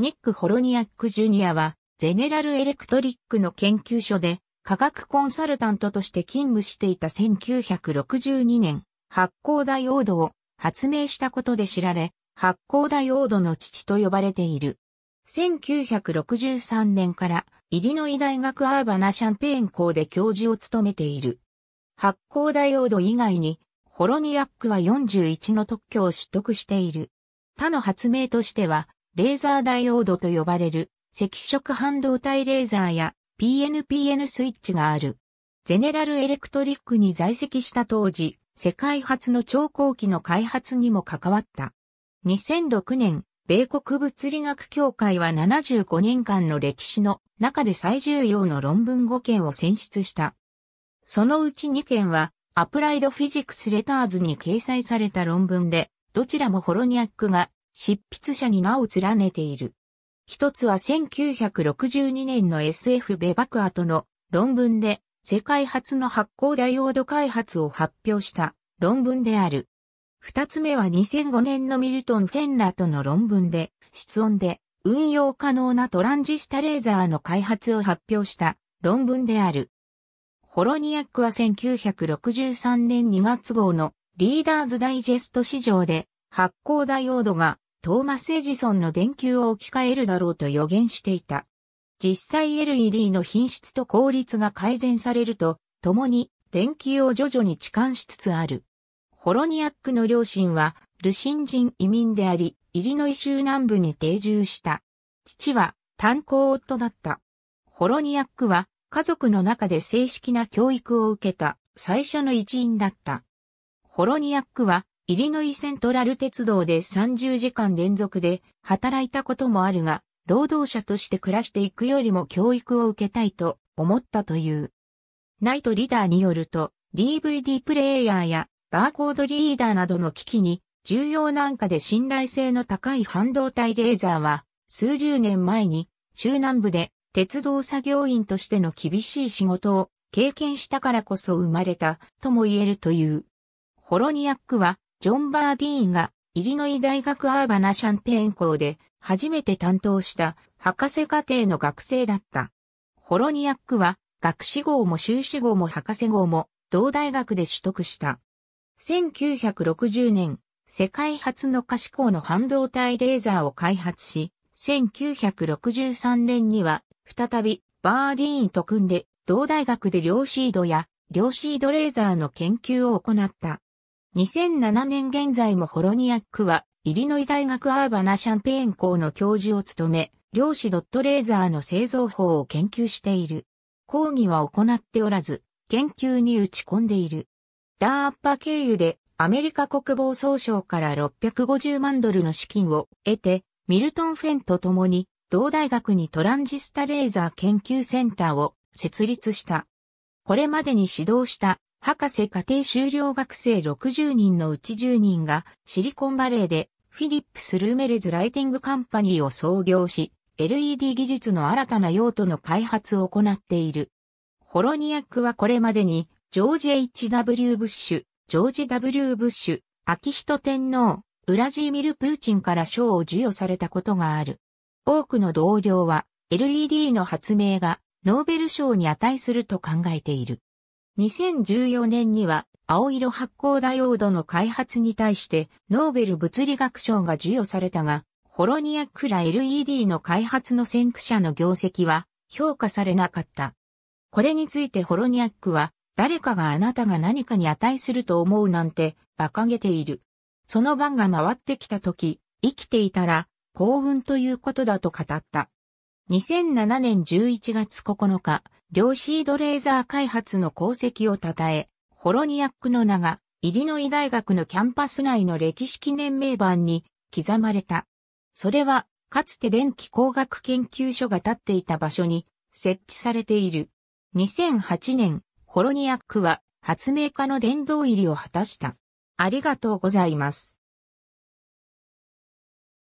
ニック・ホロニアック・ジュニアは、ゼネラル・エレクトリックの研究所で、科学コンサルタントとして勤務していた1962年、発光ダイオードを発明したことで知られ、発光ダイオードの父と呼ばれている。1963年から、イリノイ大学アーバナ・シャンペーン校で教授を務めている。発光ダイオード以外に、ホロニアックは41の特許を取得している。他の発明としては、レーザーダイオードと呼ばれる赤色半導体レーザーや PNPN スイッチがある。ゼネラルエレクトリックに在籍した当時、世界初の超高機の開発にも関わった。2006年、米国物理学協会は75年間の歴史の中で最重要の論文5件を選出した。そのうち2件は、アプライドフィジクスレターズに掲載された論文で、どちらもホロニャックが執筆者に名を連ねている。一つは1962年の SF ベバクアとの論文で世界初の発光ダイオード開発を発表した論文である。二つ目は2005年のミルトン・フェンラとの論文で、室温で運用可能なトランジスタレーザーの開発を発表した論文である。ホロニアックは1963年2月号のリーダーズダイジェスト市場で発光ダイオードがトーマス・エジソンの電球を置き換えるだろうと予言していた。実際 LED の品質と効率が改善されると、共に電球を徐々に置換しつつある。ホロニアックの両親は、ルシン人移民であり、イリノイ州南部に定住した。父は、炭鉱夫だった。ホロニアックは、家族の中で正式な教育を受けた、最初の一員だった。ホロニアックは、イリノイセントラル鉄道で30時間連続で働いたこともあるが、労働者として暮らしていくよりも教育を受けたいと思ったという。ナイトリーダーによると、DVD プレイヤーやバーコードリーダーなどの機器に重要なんかで信頼性の高い半導体レーザーは数十年前に中南部で鉄道作業員としての厳しい仕事を経験したからこそ生まれたとも言えるという。ホロニアックはジョン・バーディーンがイリノイ大学アーバナ・シャンペーン校で初めて担当した博士課程の学生だった。ホロニアックは学士号も修士号も博士号も同大学で取得した。1960年、世界初の可視光の半導体レーザーを開発し、1963年には再びバーディーンと組んで同大学で量シードや量シードレーザーの研究を行った。2007年現在もホロニアックは、イリノイ大学アーバナシャンペーン校の教授を務め、量子ドットレーザーの製造法を研究している。講義は行っておらず、研究に打ち込んでいる。ダーアッパ経由でアメリカ国防総省から650万ドルの資金を得て、ミルトン・フェンと共に同大学にトランジスタレーザー研究センターを設立した。これまでに指導した博士課程修了学生60人のうち10人がシリコンバレーでフィリップス・ルーメレズ・ライティング・カンパニーを創業し、LED 技術の新たな用途の開発を行っている。ホロニアックはこれまでに、ジョージ・ H.W. ブッシュ、ジョージ・ W. ブッシュ、秋人天皇、ウラジーミル・プーチンから賞を授与されたことがある。多くの同僚は、LED の発明がノーベル賞に値すると考えている。2014年には青色発光ダイオードの開発に対してノーベル物理学賞が授与されたが、ホロニアクラ LED の開発の先駆者の業績は評価されなかった。これについてホロニアックは、誰かがあなたが何かに値すると思うなんて、馬鹿げている。その番が回ってきた時、生きていたら、幸運ということだと語った。2007年11月9日、量子ドレーザー開発の功績を称え、ホロニアックの名が、イリノイ大学のキャンパス内の歴史記念名板に刻まれた。それは、かつて電気工学研究所が建っていた場所に設置されている。2008年、ホロニアックは発明家の殿堂入りを果たした。ありがとうございます。